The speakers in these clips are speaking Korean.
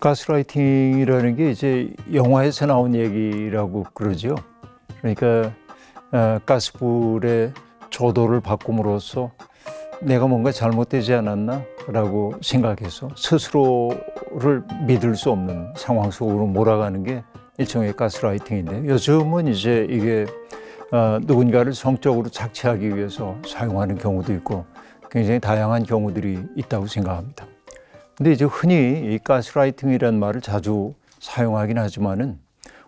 가스라이팅이라는 게 이제 영화에서 나온 얘기라고 그러죠. 그러니까 아, 가스불의 조도를 바꿈으로써 내가 뭔가 잘못되지 않았나라고 생각해서 스스로를 믿을 수 없는 상황 속으로 몰아가는 게 일종의 가스라이팅인데 요즘은 이제 이게 아, 누군가를 성적으로 착취하기 위해서 사용하는 경우도 있고 굉장히 다양한 경우들이 있다고 생각합니다. 근데 이제 흔히 이 가스라이팅이라는 말을 자주 사용하긴 하지만은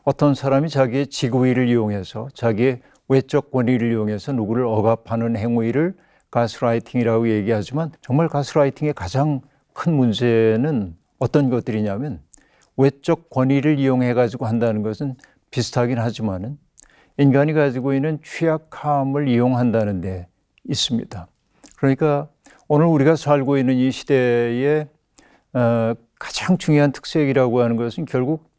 어떤 사람이 자기의 지구위를 이용해서 자기의 외적 권위를 이용해서 누구를 억압하는 행위를 가스라이팅이라고 얘기하지만 정말 가스라이팅의 가장 큰 문제는 어떤 것들이냐면 외적 권위를 이용해 가지고 한다는 것은 비슷하긴 하지만은 인간이 가지고 있는 취약함을 이용한다는 데 있습니다. 그러니까 오늘 우리가 살고 있는 이 시대에 어, 가장 중요한 특색이라고 하는 것은 결국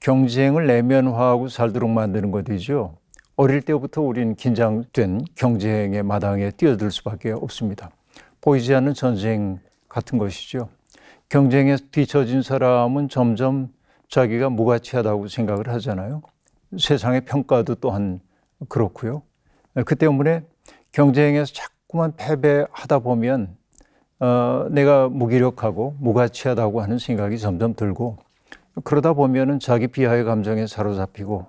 경쟁을 내면화하고 살도록 만드는 것이죠. 어릴 때부터 우리는 긴장된 경쟁의 마당에 뛰어들 수밖에 없습니다. 보이지 않는 전쟁 같은 것이죠. 경쟁에 뒤처진 사람은 점점 자기가 무가치하다고 생각을 하잖아요. 세상의 평가도 또한 그렇고요. 어, 그 때문에 경쟁에서 자꾸만 패배하다 보면 어, 내가 무기력하고 무가치하다고 하는 생각이 점점 들고 그러다 보면은 자기 비하의 감정에 사로잡히고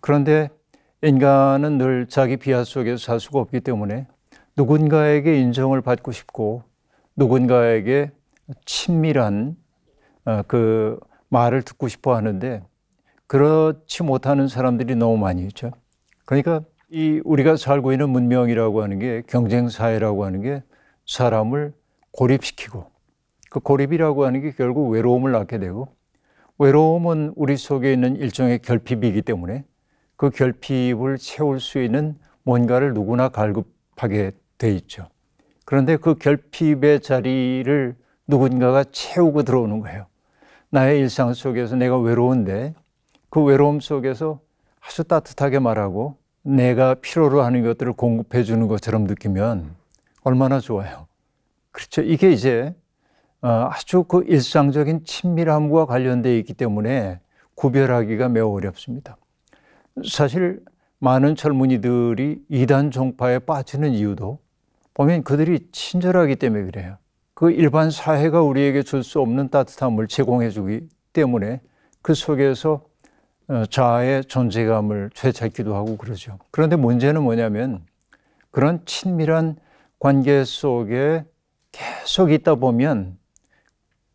그런데 인간은 늘 자기 비하 속에서 살 수가 없기 때문에 누군가에게 인정을 받고 싶고 누군가에게 친밀한 어, 그 말을 듣고 싶어 하는데 그렇지 못하는 사람들이 너무 많이 있죠. 그러니까 이 우리가 살고 있는 문명이라고 하는 게 경쟁 사회라고 하는 게 사람을 고립시키고 그 고립이라고 하는 게 결국 외로움을 낳게 되고 외로움은 우리 속에 있는 일종의 결핍이기 때문에 그 결핍을 채울 수 있는 뭔가를 누구나 갈급하게 돼 있죠. 그런데 그 결핍의 자리를 누군가가 채우고 들어오는 거예요. 나의 일상 속에서 내가 외로운데 그 외로움 속에서 아주 따뜻하게 말하고 내가 필요로 하는 것들을 공급해 주는 것처럼 느끼면 얼마나 좋아요. 그렇죠. 이게 이제 어, 아주 그 일상적인 친밀함과 관련되어 있기 때문에 구별하기가 매우 어렵습니다. 사실 많은 젊은이들이 이단 종파에 빠지는 이유도 보면 그들이 친절하기 때문에 그래요. 그 일반 사회가 우리에게 줄 수 없는 따뜻함을 제공해 주기 때문에 그 속에서 어, 자아의 존재감을 되찾기도 하고 그러죠. 그런데 문제는 뭐냐면 그런 친밀한 관계 속에 계속 있다 보면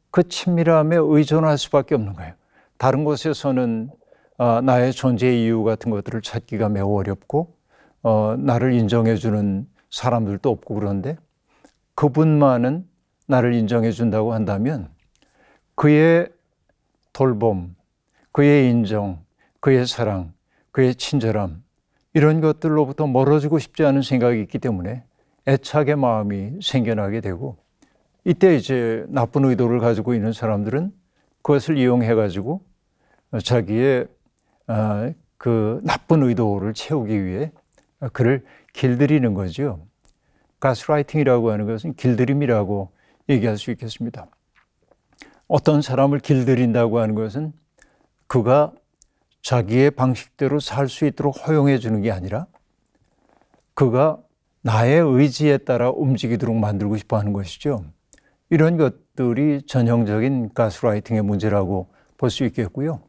그 친밀함에 의존할 수밖에 없는 거예요. 다른 곳에서는 어, 나의 존재의 이유 같은 것들을 찾기가 매우 어렵고 어, 나를 인정해주는 사람들도 없고 그런데 그분만은 나를 인정해준다고 한다면 그의 돌봄, 그의 인정, 그의 사랑, 그의 친절함 이런 것들로부터 멀어지고 싶지 않은 생각이 있기 때문에 애착의 마음이 생겨나게 되고 이때 이제 나쁜 의도를 가지고 있는 사람들은 그것을 이용해 가지고 자기의 아, 그 나쁜 의도를 채우기 위해 그를 길들이는 거죠. 가스라이팅이라고 하는 것은 길들임이라고 얘기할 수 있겠습니다. 어떤 사람을 길들인다고 하는 것은 그가 자기의 방식대로 살 수 있도록 허용해 주는 게 아니라 그가 나의 의지에 따라 움직이도록 만들고 싶어 하는 것이죠. 이런 것들이 전형적인 가스라이팅의 문제라고 볼 수 있겠고요.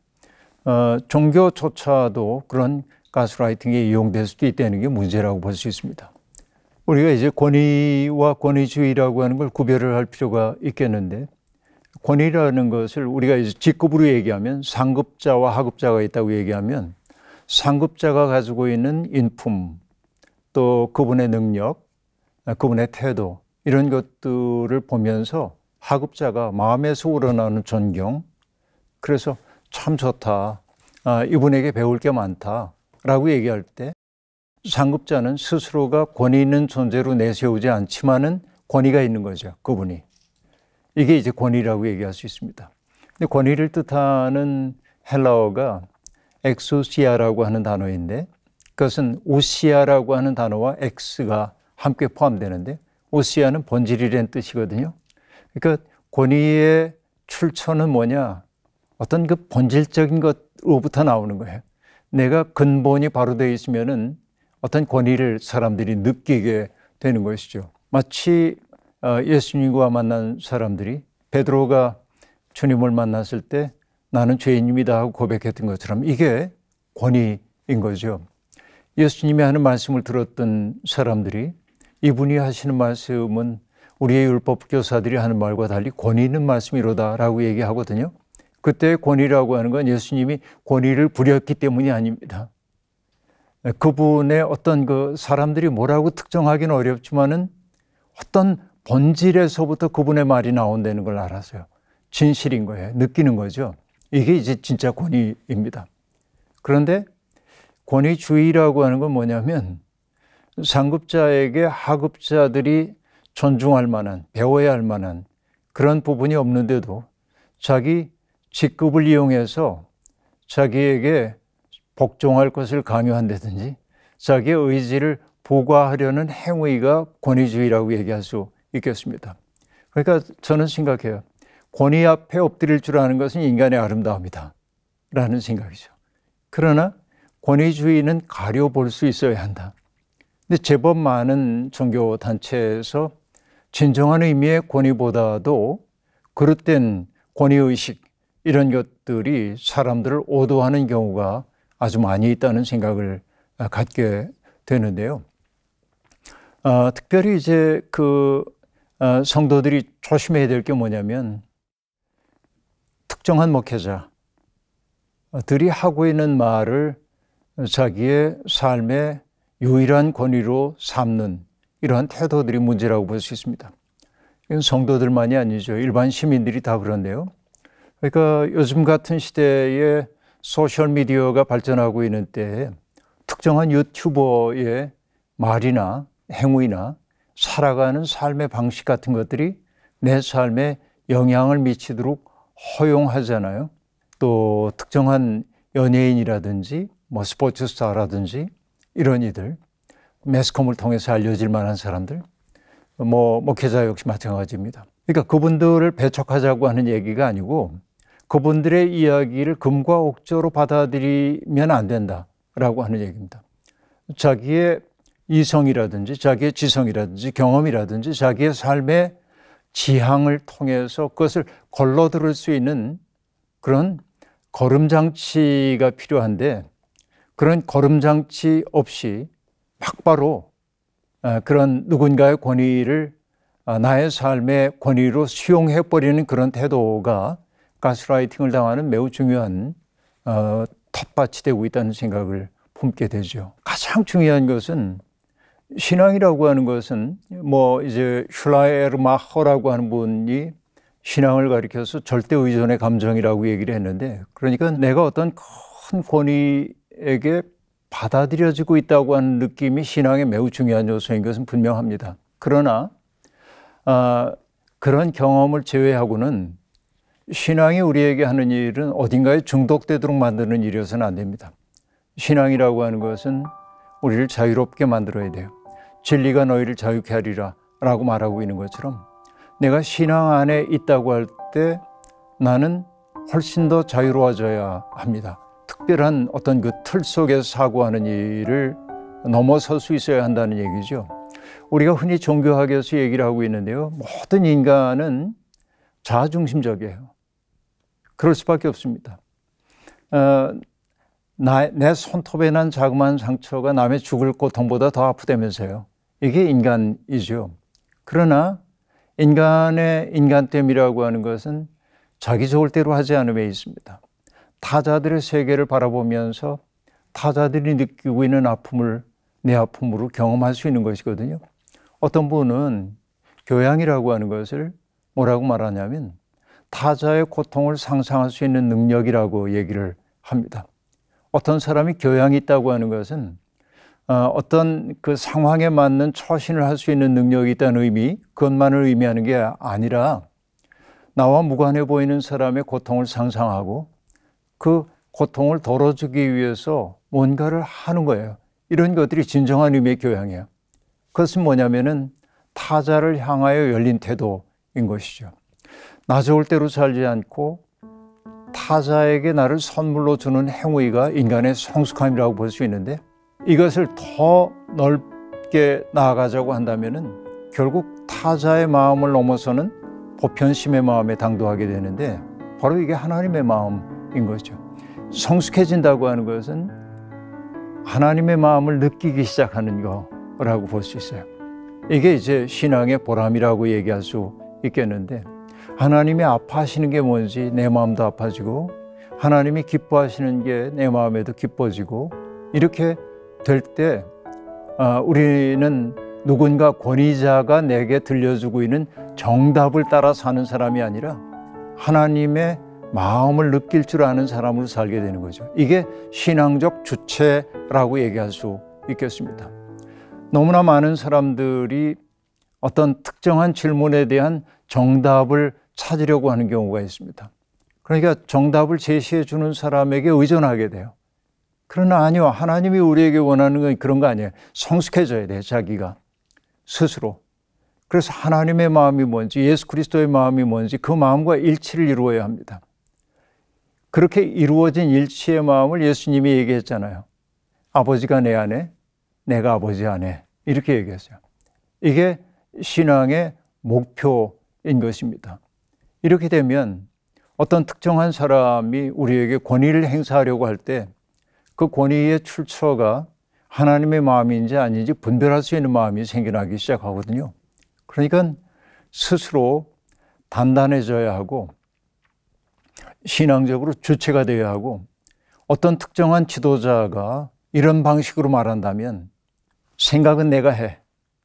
어, 종교조차도 그런 가스라이팅에 이용될 수도 있다는 게 문제라고 볼 수 있습니다. 우리가 이제 권위와 권위주의라고 하는 걸 구별을 할 필요가 있겠는데 권위라는 것을 우리가 이제 직급으로 얘기하면 상급자와 하급자가 있다고 얘기하면 상급자가 가지고 있는 인품, 또 그분의 능력, 그분의 태도 이런 것들을 보면서 하급자가 마음에서 우러나는 존경 그래서 참 좋다 아, 이분에게 배울 게 많다라고 얘기할 때 상급자는 스스로가 권위 있는 존재로 내세우지 않지만은 권위가 있는 거죠 그분이 이게 이제 권위라고 얘기할 수 있습니다. 근데 권위를 뜻하는 헬라어가 엑소시아라고 하는 단어인데 그것은 오시아라고 하는 단어와 엑스가 함께 포함되는데 오시아는 본질이라는 뜻이거든요. 그러니까 권위의 출처는 뭐냐? 어떤 그 본질적인 것으로부터 나오는 거예요. 내가 근본이 바로 되어 있으면은 어떤 권위를 사람들이 느끼게 되는 것이죠. 마치 어, 예수님과 만난 사람들이 베드로가 주님을 만났을 때 나는 죄인입니다 하고 고백했던 것처럼 이게 권위인 거죠. 예수님이 하는 말씀을 들었던 사람들이 이분이 하시는 말씀은 우리의 율법 교사들이 하는 말과 달리 권위 있는 말씀이로다라고 얘기하거든요. 그때 권위라고 하는 건 예수님이 권위를 부렸기 때문이 아닙니다. 그분의 어떤 그 사람들이 뭐라고 특정하기는 어렵지만은 어떤 본질에서부터 그분의 말이 나온다는 걸 알았어요. 진실인 거예요. 느끼는 거죠. 이게 이제 진짜 권위입니다. 그런데 권위주의라고 하는 건 뭐냐면 상급자에게 하급자들이 존중할 만한, 배워야 할 만한 그런 부분이 없는데도 자기 직급을 이용해서 자기에게 복종할 것을 강요한다든지 자기의 의지를 보과하려는 행위가 권위주의라고 얘기할 수 있겠습니다. 그러니까 저는 생각해요. 권위 앞에 엎드릴 줄 아는 것은 인간의 아름다움이다. 라는 생각이죠. 그러나 권위주의는 가려볼 수 있어야 한다. 근데 제법 많은 종교단체에서 진정한 의미의 권위보다도 그릇된 권위의식 이런 것들이 사람들을 오도하는 경우가 아주 많이 있다는 생각을 아, 갖게 되는데요. 어, 특별히 이제 그 어, 성도들이 조심해야 될 게 뭐냐면 특정한 목회자들이 하고 있는 말을 자기의 삶의 유일한 권위로 삼는 이러한 태도들이 문제라고 볼 수 있습니다. 이건 성도들만이 아니죠. 일반 시민들이 다 그런데요. 그러니까 요즘 같은 시대에 소셜 미디어가 발전하고 있는 때에 특정한 유튜버의 말이나 행위나 살아가는 삶의 방식 같은 것들이 내 삶에 영향을 미치도록 허용하잖아요. 또 특정한 연예인이라든지 뭐 스포츠 스타라든지 이런 이들, 매스컴을 통해서 알려질 만한 사람들, 뭐 목회자 역시 마찬가지입니다. 그러니까 그분들을 배척하자고 하는 얘기가 아니고 그분들의 이야기를 금과 옥조로 받아들이면 안 된다라고 하는 얘기입니다. 자기의 이성이라든지 자기의 지성이라든지 경험이라든지 자기의 삶의 지향을 통해서 그것을 걸러들을 수 있는 그런 걸음장치가 필요한데 그런 걸음장치 없이 막바로 어, 그런 누군가의 권위를 어, 나의 삶의 권위로 수용해 버리는 그런 태도가 가스라이팅을 당하는 매우 중요한 어, 텃밭이 되고 있다는 생각을 품게 되죠. 가장 중요한 것은 신앙이라고 하는 것은 뭐 이제 슐라에르마허라고 하는 분이 신앙을 가리켜서 절대 의존의 감정이라고 얘기를 했는데 그러니까 내가 어떤 큰 권위 사람에게 받아들여지고 있다고 하는 느낌이 신앙에 매우 중요한 요소인 것은 분명합니다. 그러나 아, 그런 경험을 제외하고는 신앙이 우리에게 하는 일은 어딘가에 중독되도록 만드는 일이어서는 안 됩니다. 신앙이라고 하는 것은 우리를 자유롭게 만들어야 돼요. 진리가 너희를 자유케 하리라 라고 말하고 있는 것처럼 내가 신앙 안에 있다고 할 때 나는 훨씬 더 자유로워져야 합니다. 특별한 어떤 그 틀 속에서 사고하는 일을 넘어설 수 있어야 한다는 얘기죠. 우리가 흔히 종교학에서 얘기를 하고 있는데요. 모든 인간은 자아중심적이에요. 그럴 수밖에 없습니다. 어, 나, 내 손톱에 난 자그마한 상처가 남의 죽을 고통보다 더 아프다면서요. 이게 인간이죠. 그러나 인간의 인간됨이라고 하는 것은 자기 좋을 대로 하지 않음에 있습니다. 타자들의 세계를 바라보면서 타자들이 느끼고 있는 아픔을 내 아픔으로 경험할 수 있는 것이거든요. 어떤 분은 교양이라고 하는 것을 뭐라고 말하냐면 타자의 고통을 상상할 수 있는 능력이라고 얘기를 합니다. 어떤 사람이 교양이 있다고 하는 것은 어, 어떤 그 상황에 맞는 처신을 할 수 있는 능력이 있다는 의미, 그것만을 의미하는 게 아니라 나와 무관해 보이는 사람의 고통을 상상하고 그 고통을 덜어주기 위해서 뭔가를 하는 거예요. 이런 것들이 진정한 의미의 교양이에요. 그것은 뭐냐면은 타자를 향하여 열린 태도인 것이죠. 나 좋을 대로 살지 않고 타자에게 나를 선물로 주는 행위가 인간의 성숙함이라고 볼 수 있는데 이것을 더 넓게 나아가자고 한다면은 결국 타자의 마음을 넘어서는 보편심의 마음에 당도하게 되는데 바로 이게 하나님의 마음 인 거죠. 성숙해진다고 하는 것은 하나님의 마음을 느끼기 시작하는 거라고 볼 수 있어요. 이게 이제 신앙의 보람이라고 얘기할 수 있겠는데 하나님이 아파하시는 게 뭔지 내 마음도 아파지고 하나님이 기뻐하시는 게 내 마음에도 기뻐지고 이렇게 될때 아, 우리는 누군가 권위자가 내게 들려주고 있는 정답을 따라 사는 사람이 아니라 하나님의 마음을 느낄 줄 아는 사람으로 살게 되는 거죠. 이게 신앙적 주체라고 얘기할 수 있겠습니다. 너무나 많은 사람들이 어떤 특정한 질문에 대한 정답을 찾으려고 하는 경우가 있습니다. 그러니까 정답을 제시해 주는 사람에게 의존하게 돼요. 그러나 아니요. 하나님이 우리에게 원하는 건 그런 거 아니에요. 성숙해져야 돼, 자기가. 스스로. 그래서 하나님의 마음이 뭔지, 예수 그리스도의 마음이 뭔지 그 마음과 일치를 이루어야 합니다. 그렇게 이루어진 일치의 마음을 예수님이 얘기했잖아요. 아버지가 내 안에, 내가 아버지 안에. 이렇게 얘기했어요. 이게 신앙의 목표인 것입니다. 이렇게 되면 어떤 특정한 사람이 우리에게 권위를 행사하려고 할 때 그 권위의 출처가 하나님의 마음인지 아닌지 분별할 수 있는 마음이 생겨나기 시작하거든요. 그러니까 스스로 단단해져야 하고 신앙적으로 주체가 되어야 하고 어떤 특정한 지도자가 이런 방식으로 말한다면 생각은 내가 해.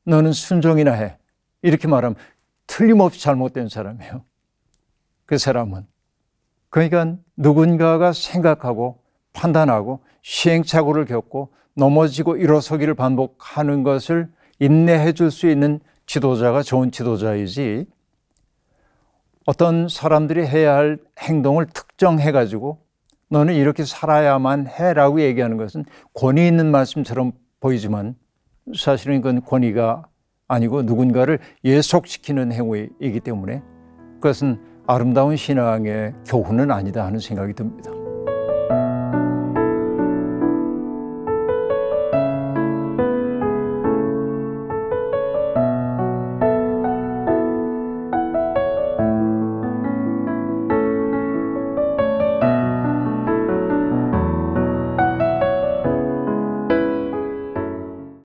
너는 순종이나 해. 이렇게 말하면 틀림없이 잘못된 사람이에요. 그 사람은. 그러니까 누군가가 생각하고 판단하고 시행착오를 겪고 넘어지고 일어서기를 반복하는 것을 인내해 줄 수 있는 지도자가 좋은 지도자이지 어떤 사람들이 해야 할 행동을 특정해 가지고 너는 이렇게 살아야만 해라고 얘기하는 것은 권위 있는 말씀처럼 보이지만 사실은 이건 권위가 아니고 누군가를 예속시키는 행위이기 때문에 그것은 아름다운 신앙의 교훈은 아니다 하는 생각이 듭니다.